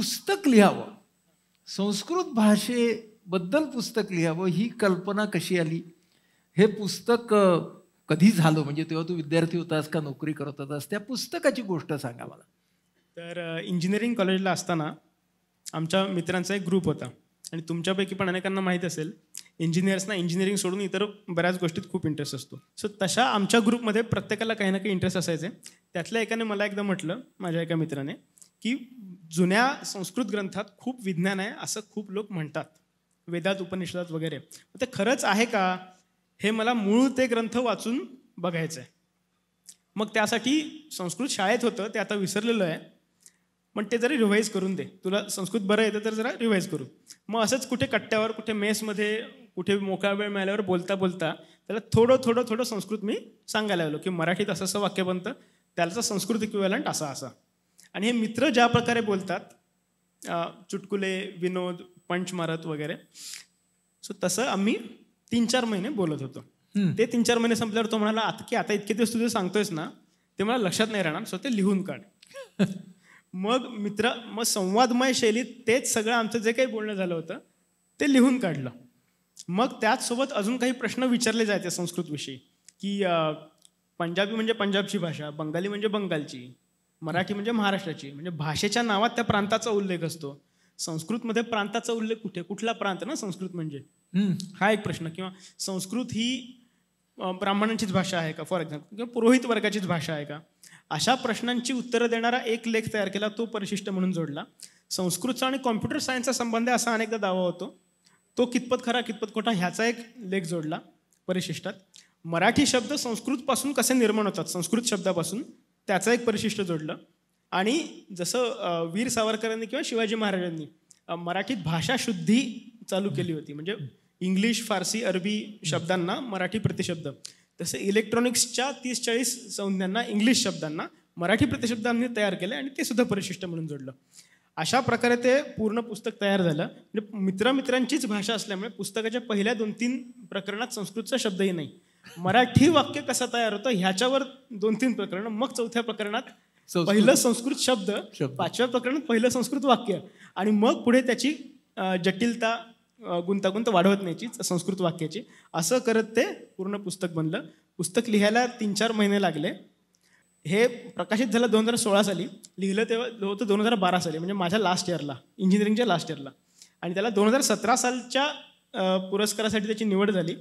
पुस्तक लिहावं संस्कृत भाषेबद्दल पुस्तक लिहावं ही कल्पना कशी आली हे पुस्तक कधी झालं म्हणजे तेव्हा तू विद्यार्थी होतास का नोकरी करत होतास त्या पुस्तकाची गोष्ट सांगा मला तर इंजिनिअरिंग कॉलेजला असताना आमच्या मित्रांचा एक ग्रुप होता आणि तुमच्यापैकी पण अनेकांना माहीत असेल इंजिनियर्सना इंजिनिअरिंग सोडून इतर बऱ्याच गोष्टीत खूप इंटरेस्ट असतो सो तशा आमच्या ग्रुपमध्ये प्रत्येकाला काही ना काही इंटरेस्ट असायचे त्यातल्या एकाने मला एकदा म्हटलं माझ्या एका मित्राने की जुन्या संस्कृत ग्रंथात खूप विज्ञान आहे असं खूप लोक म्हणतात वेदात उपनिषदात वगैरे ते खरंच आहे का हे मला मूळ ते ग्रंथ वाचून बघायचं आहे मग त्यासाठी संस्कृत शाळेत होतं ते आता विसरलेलं आहे पण ते जरा रिव्हाइज करून दे तुला संस्कृत बरं येतं तर जरा रिव्हाइज करू मग असंच कुठे कट्ट्यावर कुठे मेसमध्ये कुठे मोकळा वेळ मिळाल्यावर बोलता बोलता त्याला थोडं थोडं थोडं संस्कृत मी सांगायला लागलो की मराठीत असं असं वाक्य बनतं त्याचा संस्कृत इक्विवलंट असा असा आणि हे मित्र ज्या प्रकारे बोलतात चुटकुले विनोद पंच मारत वगैरे सो तसं आम्ही तीन चार महिने बोलत होतो ते तीन चार महिने संपल्यावर तो म्हणाला आता की आता इतके दिवस तुझं सांगतोयस ना ते मला लक्षात नाही राहणार सो ते लिहून काढ मग मित्र मग संवादमय शैलीत तेच सगळं आमचं जे काही बोलणं झालं होतं ते लिहून काढलं मग त्याचसोबत अजून काही प्रश्न विचारले जायचे संस्कृतविषयी की पंजाबी म्हणजे पंजाबची भाषा बंगाली म्हणजे बंगालची मराठी म्हणजे महाराष्ट्राची म्हणजे भाषेच्या नावात त्या प्रांताचा उल्लेख असतो संस्कृतमध्ये प्रांताचा उल्लेख कुठे कुठला प्रांत ना संस्कृत म्हणजे हा एक प्रश्न किंवा संस्कृत ही ब्राह्मणांचीच भाषा आहे का फॉर एक्झाम्पल किंवा पुरोहित वर्गाचीच भाषा आहे का अशा प्रश्नांची उत्तरं देणारा एक लेख तयार केला तो परिशिष्ट म्हणून जोडला संस्कृतचा आणि कॉम्प्युटर सायन्सचा संबंध असा अनेकदा दावा होतो तो कितपत खरा कितपत खोटा ह्याचा एक लेख जोडला परिशिष्टात मराठी शब्द संस्कृतपासून कसे निर्माण होतात संस्कृत शब्दापासून त्याचं एक परिशिष्ट जोडलं आणि जसं वीर सावरकरांनी किंवा शिवाजी महाराजांनी मराठीत भाषा शुद्धी चालू केली होती म्हणजे इंग्लिश फारसी अरबी शब्दांना मराठी प्रतिशब्द तसे इलेक्ट्रॉनिक्सच्या तीस चाळीस संज्ञांना इंग्लिश शब्दांना मराठी प्रतिशब्दांनी तयार केले आणि ते सुद्धा परिशिष्ट म्हणून जोडलं अशा प्रकारे ते पूर्ण पुस्तक तयार झालं म्हणजे मित्रमित्रांचीच भाषा असल्यामुळे पुस्तकाच्या पहिल्या दोन तीन प्रकरणात संस्कृतचा शब्दही नाही मराठी वाक्य कसं तयार होतं ह्याच्यावर दोन तीन प्रकरण मग चौथ्या प्रकरणात पहिलं संस्कृत शब्द पाचव्या प्रकरणात पहिलं संस्कृत वाक्य आणि मग पुढे त्याची जटिलता गुंतागुंत वाढवत नाहीची संस्कृत वाक्याची असं करत ते पूर्ण पुस्तक बनलं पुस्तक लिहायला तीन चार महिने लागले हे प्रकाशित झालं दोन हजार सोळा साली लिहिलं तेव्हा होतं दोन हजार बारा साली म्हणजे माझ्या लास्ट इयरला इंजिनिअरिंगच्या लास्ट इयरला आणि त्याला दोन हजार सतरा सालच्या पुरस्कारासाठी त्याची निवड झाली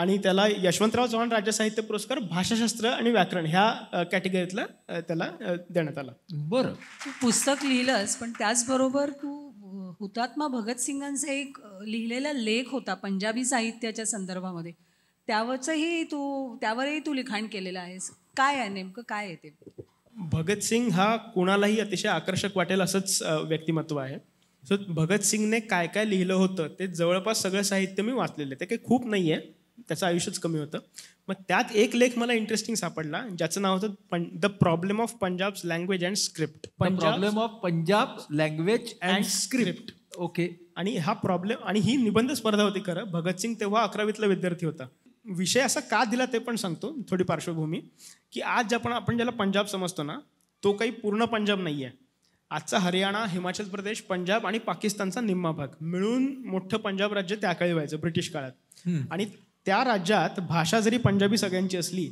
आणि त्याला यशवंतराव चव्हाण राज्य साहित्य पुरस्कार भाषाशास्त्र आणि व्याकरण ह्या कॅटेगरीतला त्याला देण्यात आला बरं तू पुस्तक लिहिलंस पण त्याचबरोबर तू हुतात्मा भगतसिंगांचा एक लिहिलेला लेख होता पंजाबी साहित्याच्या संदर्भामध्ये त्यावरचंही तू त्यावरही तू लिखाण केलेलं आहेस काय आहे नेमकं काय आहे ते भगतसिंग हा कुणालाही अतिशय आकर्षक वाटेल असंच व्यक्तिमत्व आहे सो भगतसिंगने काय काय लिहिलं होतं ते जवळपास सगळं साहित्य मी वाचलेलं आहे ते काही खूप नाही आहे त्याचं आयुष्यच कमी होतं मग त्यात एक लेख मला इंटरेस्टिंग सापडला ज्याचं नाव होतं the problem of Punjab language and script problem of Punjab language and script okay आणि हा प्रॉब्लेम आणि ही निबंध स्पर्धा होती खरं भगतसिंग तेव्हा अकरावीतला विद्यार्थी होता विषय असा का दिला ते पण सांगतो थोडी पार्श्वभूमी की आज आपण आपण ज्याला पंजाब समजतो ना तो काही पूर्ण पंजाब नाही आहे आजचा हरियाणा हिमाचल प्रदेश पंजाब आणि पाकिस्तानचा निम्मा भाग मिळून मोठं पंजाब राज्य त्या काळी व्हायचं ब्रिटिश काळात आणि त्या राज्यात भाषा जरी पंजाबी सगळ्यांची असली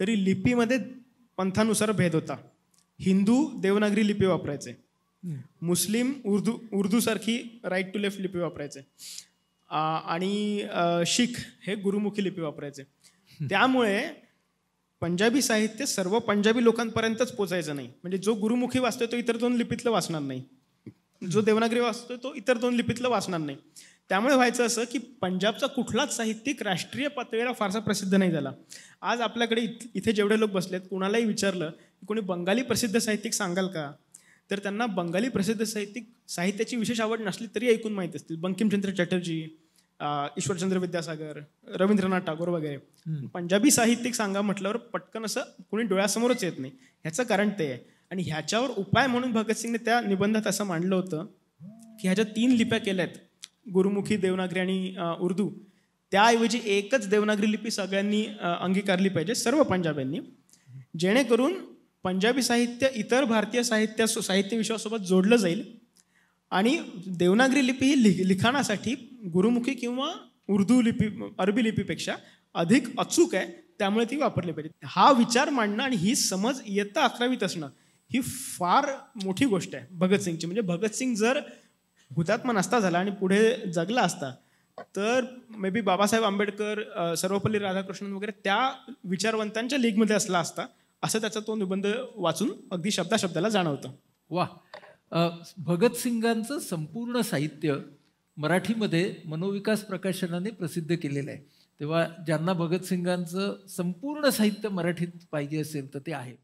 तरी लिपीमध्ये पंथानुसार भेद होता हिंदू देवनागरी लिपी वापरायचे मुस्लिम उर्दू उर्दूसारखी राईट टू लेफ्ट लिपी वापरायचे आणि शीख हे गुरुमुखी लिपी वापरायचे त्यामुळे पंजाबी साहित्य सर्व पंजाबी लोकांपर्यंतच पोचायचं नाही म्हणजे जो गुरुमुखी वाचतोय तो इतर दोन लिपीतलं वाचणार नाही जो देवनागरी वाचतोय तो इतर दोन लिपीतलं वाचणार नाही त्यामुळे व्हायचं असं की पंजाबचा कुठलाच साहित्यिक राष्ट्रीय पातळीला फारसा प्रसिद्ध नाही झाला आज आपल्याकडे इथे जेवढे लोक बसलेत कुणालाही विचारलं की कोणी बंगाली प्रसिद्ध साहित्यिक सांगाल का तर त्यांना बंगाली प्रसिद्ध साहित्यिक साहित्याची विशेष आवड नसली तरी ऐकून माहीत असतील बंकिमचंद्र चटर्जी ईश्वरचंद्र विद्यासागर रवींद्रनाथ टागोर वगैरे पंजाबी साहित्यिक सांगा म्हटल्यावर पटकन असं कुणी डोळ्यासमोरच येत नाही ह्याचं कारण ते आहे आणि ह्याच्यावर उपाय म्हणून भगतसिंगने त्या निबंधात असं मांडलं होतं की ह्याच्या तीन लिप्या केल्या आहेत गुरुमुखी देवनागरी आणि उर्दू त्याऐवजी एकच देवनागरी लिपी सगळ्यांनी अंगीकारली पाहिजे सर्व पंजाब्यांनी जेणेकरून पंजाबी साहित्य इतर भारतीय साहित्य साहित्य विश्वासोबत जोडलं जाईल आणि देवनागरी लिपी ही लि लिखाणासाठी गुरुमुखी किंवा उर्दू लिपी अरबी लिपीपेक्षा अधिक अचूक आहे त्यामुळे ती वापरली पाहिजे हा विचार मांडणं आणि ही समज इयत्ता अकरावीत असणं ही फार मोठी गोष्ट आहे भगतसिंगची म्हणजे भगतसिंग जर हुतात्मा नसता झाला आणि पुढे जगला असता तर मे बी बाबासाहेब आंबेडकर सर्वपल्ली राधाकृष्णन वगैरे त्या विचारवंतांच्या लीगमध्ये असला असता असं त्याचा तो निबंध वाचून अगदी शब्दाशब्दाला जाणवतं वा भगतसिंगांचं संपूर्ण साहित्य मराठीमध्ये मनोविकास प्रकाशनाने प्रसिद्ध केलेलं आहे तेव्हा ज्यांना भगतसिंगांचं संपूर्ण साहित्य मराठीत पाहिजे असेल तर ते आहे